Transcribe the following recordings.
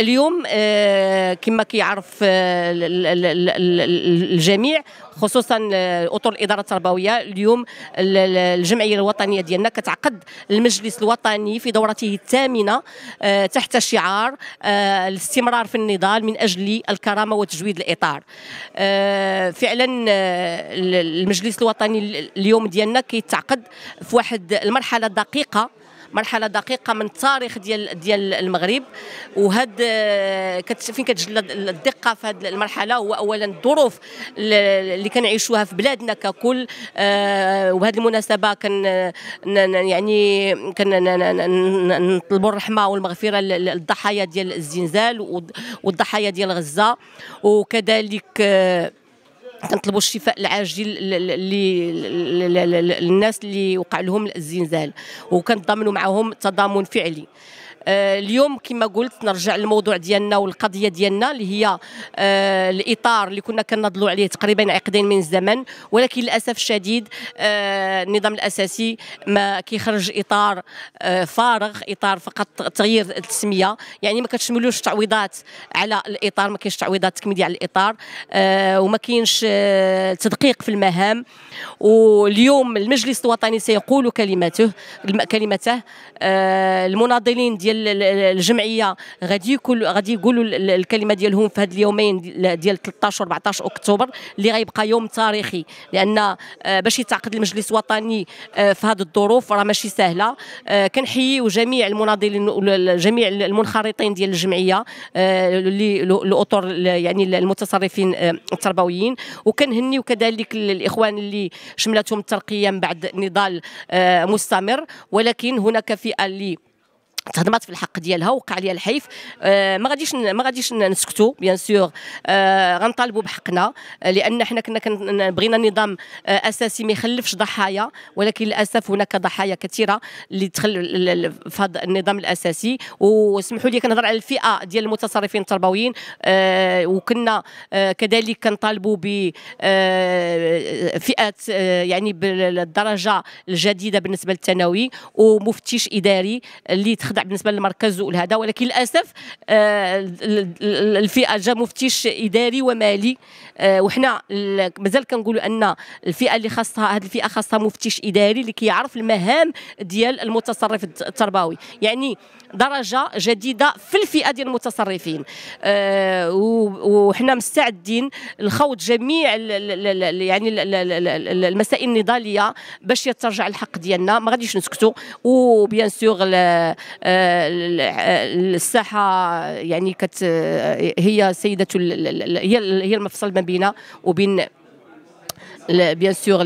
اليوم آه، كما كيعرف آه، الجميع خصوصا آه، اطر الاداره التربويه اليوم الجمعيه الوطنيه ديالنا كتعقد المجلس الوطني في دورته الثامنه تحت شعار الاستمرار في النضال من اجل الكرامه وتجويد الاطار فعلا المجلس الوطني اليوم ديالنا كيتعقد في واحد المرحله دقيقه مرحله دقيقه من التاريخ ديال ديال المغرب وهاد آه، فين كتجلى الدقه في هذه المرحله هو اولا الظروف اللي كنعيشوها في بلادنا ككل آه، وبهذه المناسبه كان آه، يعني نطلبوا الرحمه والمغفره للضحايا ديال الزنزال والضحايا ديال غزه وكذلك كنطلبوا الشفاء العاجل للناس اللي وقع لهم الزلزال وكنضامنوا معهم تضامن فعلي آه، اليوم كما قلت نرجع للموضوع ديالنا والقضيه ديالنا اللي هي آه، الاطار اللي كنا كنناضلوا عليه تقريبا عقدين من الزمن ولكن للاسف الشديد آه، النظام الاساسي ما كيخرج اطار فارغ اطار فقط تغيير التسميه يعني ما كتشملوش تعويضات على الاطار ما كاينش تعويضات تكميديه على الاطار وما كاينش تدقيق في المهام واليوم المجلس الوطني سيقول كلمته كلمته المناضلين ديال ديال الجمعيه غادي يكون غادي يقولوا الكلمه ديالهم في هاد اليومين ديال 13 و 14 اكتوبر اللي غيبقى يوم تاريخي لان آه، باش يتعقد المجلس الوطني آه، في هذه الظروف راه ماشي سهله آه، كنحييو جميع المناضلين جميع المنخرطين ديال الجمعيه اللي الاطر يعني المتصرفين التربويين وكنهنيو كذلك الاخوان اللي شملتهم الترقيه من بعد نضال مستمر ولكن هناك فئه اللي تهضمات في الحق ديالها وقع ليها الحيف آه، ما غاديش ما غاديش نسكتوا بيان سور آه، غنطالبوا بحقنا آه، لان حنا كنا بغينا نظام اساسي ما يخلفش ضحايا ولكن للاسف هناك ضحايا كثيره اللي تخل في هذا النظام الاساسي وسمحوا لي كنهضر على الفئه ديال المتصرفين التربويين وكنا كذلك كنطالبوا ب فئات يعني بالدرجه الجديده بالنسبه للثانوي ومفتش اداري اللي يخضع بالنسبه للمركز والهذا ولكن للاسف الفئه جا مفتش اداري ومالي وحنا مازال كنقولوا ان الفئه اللي خاصها هذه الفئه خاصها مفتش اداري اللي كيعرف المهام ديال المتصرف التربوي يعني درجه جديده في الفئه ديال المتصرفين وحنا مستعدين لخوض جميع يعني المسائل النضاليه باش يترجع الحق ديالنا ما غاديش نسكتوا وبيان سور آه، آه، الساحه يعني كت آه، هي سيده هي هي المفصل ما بينها وبين بيان سور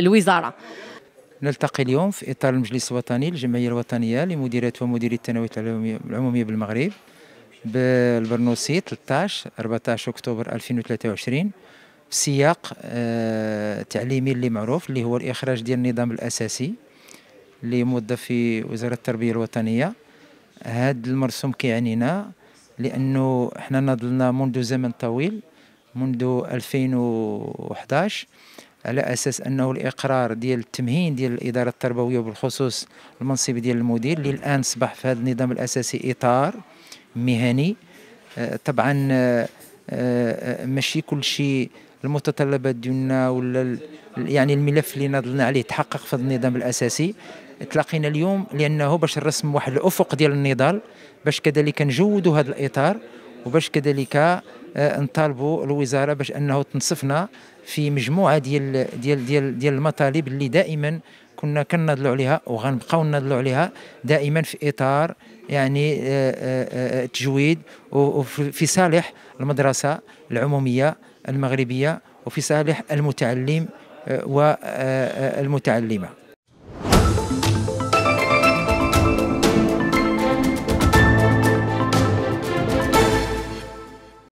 الوزاره نلتقي اليوم في اطار المجلس الوطني للجمعيه الوطنيه لمديرات ومديري الثانويات العموميه بالمغرب بالبرنوسي 13 14 اكتوبر 2023 سياق تعليمي اللي معروف اللي هو الاخراج ديال النظام الاساسي لمده في وزاره التربيه الوطنيه هذا المرسوم كيعنينا لانه حنا ناضلنا منذ زمن طويل منذ 2011 على اساس انه الاقرار ديال التمهين ديال الاداره التربويه وبالخصوص المنصب ديال المدير اللي الان اصبح في هذا النظام الاساسي اطار مهني آه، طبعا آه، آه، ماشي كل شيء المتطلبات ديالنا ولا يعني الملف اللي ناضلنا عليه تحقق في النظام الاساسي تلاقينا اليوم لانه باش نرسم واحد الافق ديال النضال باش كذلك نجودوا هذا الاطار وباش كذلك آه، نطالبوا الوزاره باش انه تنصفنا في مجموعه ديال ديال ديال ديال المطالب اللي دائما كنا كنضلوا عليها وغنبقاو نضلوا عليها دائما في اطار يعني آه، آه، تجويد وفي صالح المدرسه العموميه المغربيه وفي صالح المتعلم والمتعلمه